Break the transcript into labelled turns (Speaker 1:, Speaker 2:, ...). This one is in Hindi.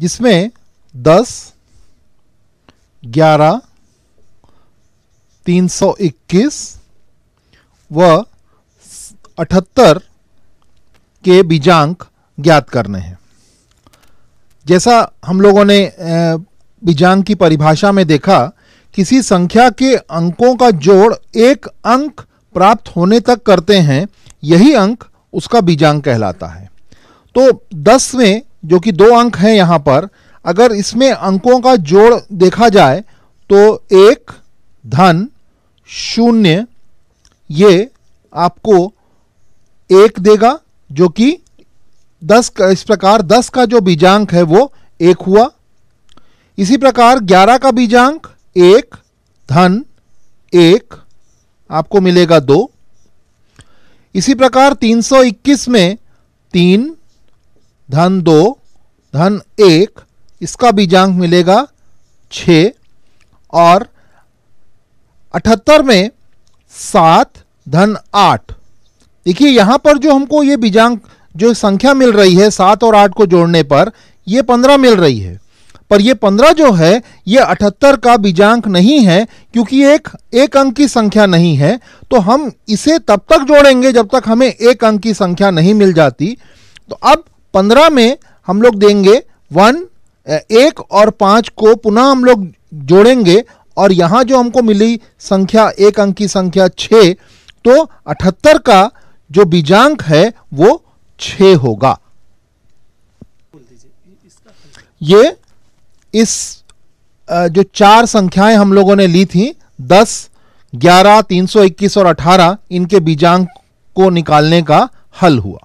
Speaker 1: जिसमें दस ग्यारह तीन सौ इक्कीस व अठहत्तर के बीजांक ज्ञात करने हैं जैसा हम लोगों ने बीजांक की परिभाषा में देखा किसी संख्या के अंकों का जोड़ एक अंक प्राप्त होने तक करते हैं यही अंक उसका बीजांक कहलाता है तो 10 में जो कि दो अंक हैं यहाँ पर अगर इसमें अंकों का जोड़ देखा जाए तो एक धन शून्य ये आपको एक देगा जो कि दस का इस प्रकार दस का जो बीजांक है वो एक हुआ इसी प्रकार ग्यारह का बीजांक एक धन एक आपको मिलेगा दो इसी प्रकार 321 में तीन धन दो धन एक इसका बीजांक मिलेगा छ और अठहत्तर में सात धन आठ देखिए यहां पर जो हमको ये बीजांक जो संख्या मिल रही है सात और आठ को जोड़ने पर ये पंद्रह मिल रही है पर ये पंद्रह जो है ये अठहत्तर का बीजांक नहीं है क्योंकि एक एक अंक की संख्या नहीं है तो हम इसे तब तक जोड़ेंगे जब तक हमें एक अंक की संख्या नहीं मिल जाती तो अब पंद्रह में हम लोग देंगे वन एक और पांच को पुनः हम लोग जोड़ेंगे और यहां जो हमको मिली संख्या एक अंक की संख्या छ तो अठहत्तर का जो बीजांक है वो छ होगा ये इस जो चार संख्याएं हम लोगों ने ली थी दस ग्यारह तीन सौ इक्कीस और अठारह इनके बीजांक को निकालने का हल हुआ